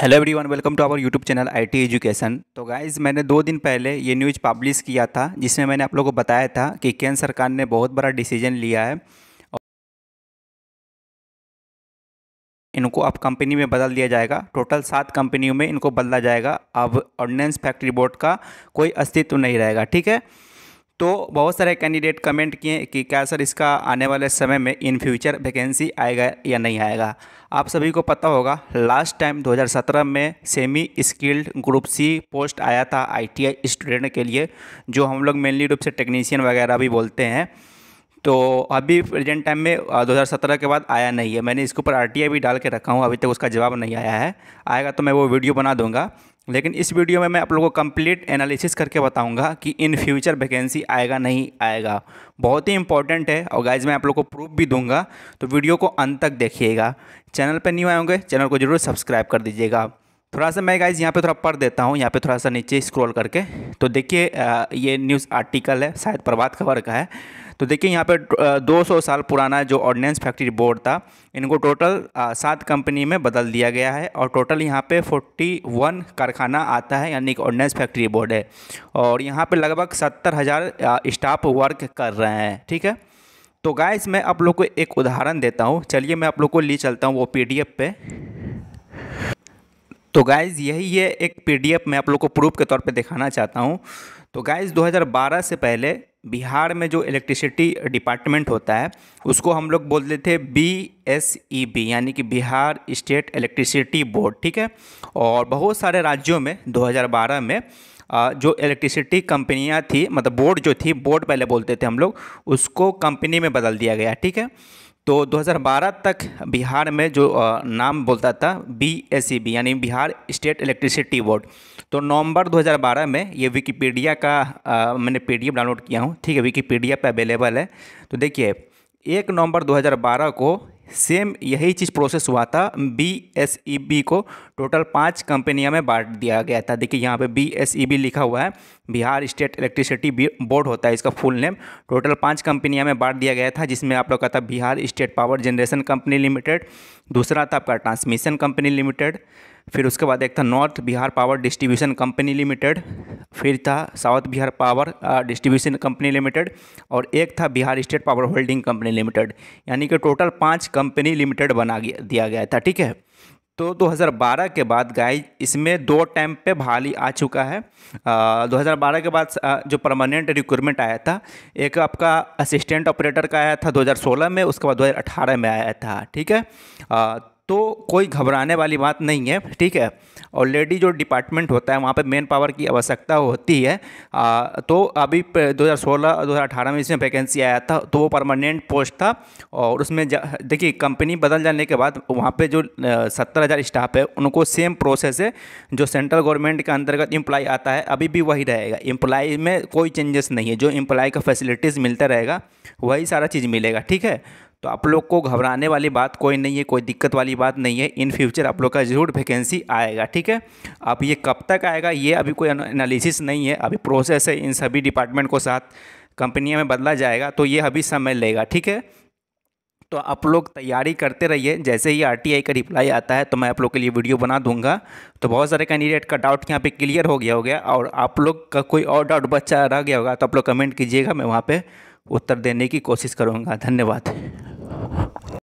hello everyone welcome to our YouTube channel IT education तो guys मैंने दो दिन पहले ये न्यूज़ पब्लिश किया था जिसमें मैंने आप लोगों को बताया था कि केंद्र सरकार ने बहुत बड़ा डिसीजन लिया है इनको अब कंपनी में बदल दिया जाएगा टोटल सात कंपनियों में इनको बदला जाएगा अब ऑर्डिनेंस फैक्ट्री बोर्ड का कोई अस्तित्व नहीं रहेगा ठीक है तो बहुत सारे कैंडिडेट कमेंट किए कि क्या सर इसका आने वाले समय में इन फ्यूचर वैकेंसी आएगा या नहीं आएगा आप सभी को पता होगा लास्ट टाइम 2017 में semi skilled group C post आया था आईटीआई स्टूडेंट के लिए जो हम लोग मेनली रूप से टेक्नीशियन वगैरह भी बोलते हैं तो अभी प्रेजेंट टाइम में 2017 के बाद आया नहीं है मैंने इसके ऊपर आर भी डाल के रखा हूँ अभी तक उसका जवाब नहीं आया है आएगा तो मैं वो वीडियो बना दूँगा लेकिन इस वीडियो में मैं आप लोगों को कंप्लीट एनालिसिस करके बताऊंगा कि इन फ्यूचर वैकेंसी आएगा नहीं आएगा बहुत ही इंपॉर्टेंट है और गाइज मैं आप लोगों को प्रूफ भी दूंगा तो वीडियो को अंत तक देखिएगा चैनल पर नहीं आए होंगे चैनल को ज़रूर सब्सक्राइब कर दीजिएगा थोड़ा सा मैं गाइज यहाँ पे थोड़ा पढ़ देता हूँ यहाँ पे थोड़ा सा नीचे स्क्रॉल करके तो देखिए ये न्यूज़ आर्टिकल है शायद प्रभात खबर का है तो देखिए यहाँ पे 200 साल पुराना जो ऑर्डिनेंस फैक्ट्री बोर्ड था इनको टोटल सात कंपनी में बदल दिया गया है और टोटल यहाँ पे 41 कारखाना आता है यानी कि ऑर्डिनेंस फैक्ट्री बोर्ड है और यहाँ पे लगभग सत्तर हज़ार स्टाफ वर्क कर रहे हैं ठीक है तो गाइज मैं आप लोग को एक उदाहरण देता हूँ चलिए मैं आप लोग को ले चलता हूँ वो पी पे तो गाइज़ यही है एक पीडीएफ मैं आप लोग को प्रूफ के तौर पे दिखाना चाहता हूँ तो गाइज़ 2012 से पहले बिहार में जो इलेक्ट्रिसिटी डिपार्टमेंट होता है उसको हम लोग बोलते थे बी एस ई बी यानी कि बिहार स्टेट इलेक्ट्रिसिटी बोर्ड ठीक है और बहुत सारे राज्यों में 2012 में जो इलेक्ट्रिसिटी कंपनियां थी मतलब बोर्ड जो थी बोर्ड पहले बोलते थे हम लोग उसको कंपनी में बदल दिया गया ठीक है तो 2012 तक बिहार में जो नाम बोलता था बी एस सी बी यानी बिहार स्टेट इलेक्ट्रिसिटी बोर्ड तो नवंबर 2012 में ये विकीपीडिया का आ, मैंने पी डाउनलोड किया हूँ ठीक है विकीपीडिया पे अवेलेबल है तो देखिए एक नवंबर 2012 को सेम यही चीज़ प्रोसेस हुआ था बी एस ई बी को टोटल पांच कंपनियों में बांट दिया गया था देखिए यहाँ पे बी एस ई बी लिखा हुआ है बिहार स्टेट इलेक्ट्रिसिटी बोर्ड होता है इसका फुल नेम टोटल पांच कंपनियों में बांट दिया गया था जिसमें आप लोग का था Bihar state power generation company limited दूसरा था आपका ट्रांसमिशन कंपनी लिमिटेड फिर उसके बाद एक था north Bihar power distribution company limited फिर था south Bihar power distribution company limited और एक था Bihar state power holding company limited यानी कि टोटल पाँच कंपनी लिमिटेड बना दिया गया था ठीक है तो 2012 के बाद गाय इसमें दो टाइम पे बहाली आ चुका है आ, 2012 के बाद जो परमानेंट रिक्रूटमेंट आया था एक आपका असिस्टेंट ऑपरेटर का आया था 2016 में उसके बाद 2018 में आया था ठीक है आ, तो कोई घबराने वाली बात नहीं है ठीक है ऑलरेडी जो डिपार्टमेंट होता है वहाँ पे मेन पावर की आवश्यकता होती है आ, तो अभी 2016 2018 में इसमें वैकेंसी आया था तो वो परमानेंट पोस्ट था और उसमें देखिए कंपनी बदल जाने के बाद वहाँ पे जो सत्तर हज़ार स्टाफ है उनको सेम प्रोसेस है जो सेंट्रल गवर्नमेंट के अंतर्गत एम्प्लॉय आता है अभी भी वही रहेगा एम्प्लॉय में कोई चेंजेस नहीं है जो एम्प्लॉय का फैसिलिटीज़ मिलता रहेगा वही सारा चीज़ मिलेगा ठीक है तो आप लोग को घबराने वाली बात कोई नहीं है कोई दिक्कत वाली बात नहीं है इन फ्यूचर आप लोग का जरूर वैकेंसी आएगा ठीक है अब ये कब तक आएगा ये अभी कोई एनालिसिस नहीं है अभी प्रोसेस है इन सभी डिपार्टमेंट को साथ कंपनियों में बदला जाएगा तो ये अभी समय लेगा ठीक है तो आप लोग तैयारी करते रहिए जैसे ही आरटीआई का रिप्लाई आता है तो मैं आप लोग के लिए वीडियो बना दूंगा तो बहुत सारे कैंडिडेट का डाउट यहाँ पे क्लियर हो गया हो गया और आप लोग का कोई और डाउट बच्चा रह गया होगा तो आप लोग कमेंट कीजिएगा मैं वहाँ पर उत्तर देने की कोशिश करूँगा धन्यवाद